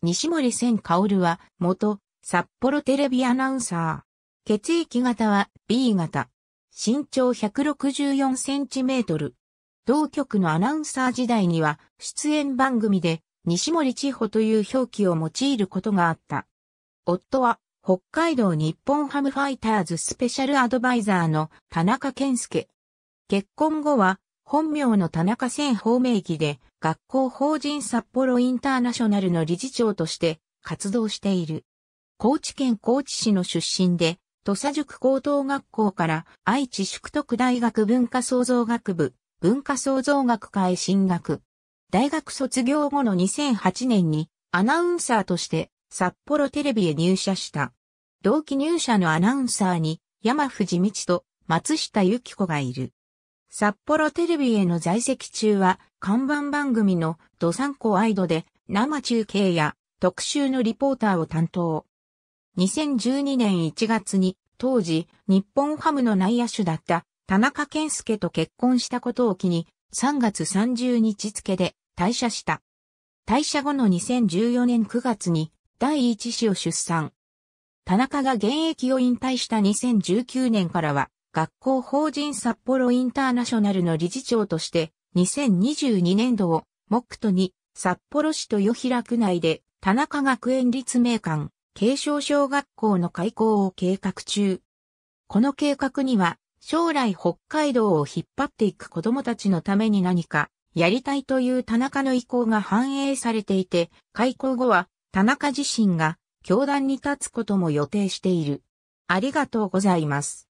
西森千織は、元、札幌テレビアナウンサー。血液型は B 型。身長164センチメートル。同局のアナウンサー時代には、出演番組で、西森千穂という表記を用いることがあった。夫は、北海道日本ハムファイターズスペシャルアドバイザーの田中健介。結婚後は、本名の田中千方名義で、学校法人札幌インターナショナルの理事長として活動している。高知県高知市の出身で、土佐塾高等学校から愛知宿徳大学文化創造学部、文化創造学科へ進学。大学卒業後の2008年にアナウンサーとして札幌テレビへ入社した。同期入社のアナウンサーに山藤道と松下由子がいる。札幌テレビへの在籍中は、看板番組のドサンコアイドで生中継や特集のリポーターを担当。2012年1月に当時日本ハムの内野手だった田中健介と結婚したことを機に3月30日付で退社した。退社後の2014年9月に第一子を出産。田中が現役を引退した2019年からは学校法人札幌インターナショナルの理事長として、2022年度を、目途に、札幌市豊平区内で、田中学園立命館、継承小学校の開校を計画中。この計画には、将来北海道を引っ張っていく子供たちのために何か、やりたいという田中の意向が反映されていて、開校後は、田中自身が、教壇に立つことも予定している。ありがとうございます。